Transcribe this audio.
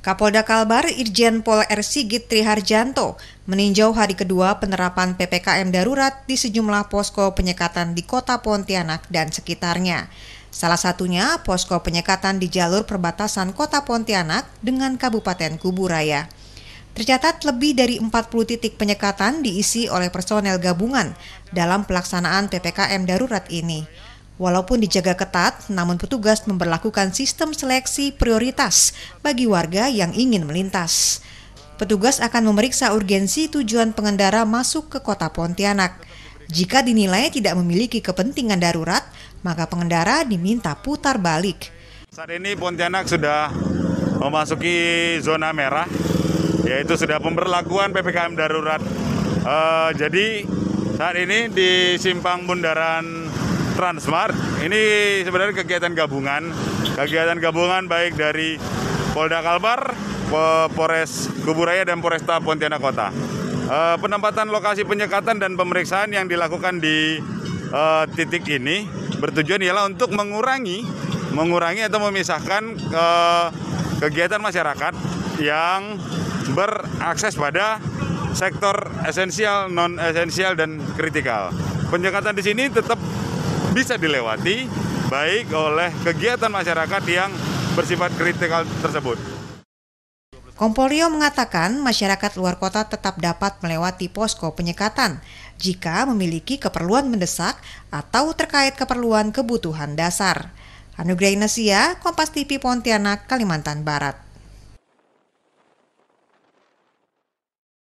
Kapolda Kalbar Irjen Pol R. Sigit Triharjanto meninjau hari kedua penerapan PPKM darurat di sejumlah posko penyekatan di kota Pontianak dan sekitarnya. Salah satunya posko penyekatan di jalur perbatasan kota Pontianak dengan Kabupaten Kuburaya. Tercatat lebih dari 40 titik penyekatan diisi oleh personel gabungan dalam pelaksanaan PPKM darurat ini. Walaupun dijaga ketat, namun petugas memperlakukan sistem seleksi prioritas bagi warga yang ingin melintas. Petugas akan memeriksa urgensi tujuan pengendara masuk ke kota Pontianak. Jika dinilai tidak memiliki kepentingan darurat, maka pengendara diminta putar balik. Saat ini Pontianak sudah memasuki zona merah, yaitu sudah pemberlakuan PPKM darurat. Uh, jadi saat ini di simpang bundaran Transmart. Ini sebenarnya kegiatan gabungan, kegiatan gabungan baik dari Polda Kalbar, Polres Kuburaya dan Polresta Pontianak Kota. Eh, penempatan lokasi penyekatan dan pemeriksaan yang dilakukan di eh, titik ini bertujuan ialah untuk mengurangi, mengurangi atau memisahkan eh, kegiatan masyarakat yang berakses pada sektor esensial, non esensial dan kritikal. Penyekatan di sini tetap bisa dilewati baik oleh kegiatan masyarakat yang bersifat kritikal tersebut. Kompolio mengatakan masyarakat luar kota tetap dapat melewati posko penyekatan jika memiliki keperluan mendesak atau terkait keperluan kebutuhan dasar. Anugerah Inesia, Kompas TV Pontianak, Kalimantan Barat.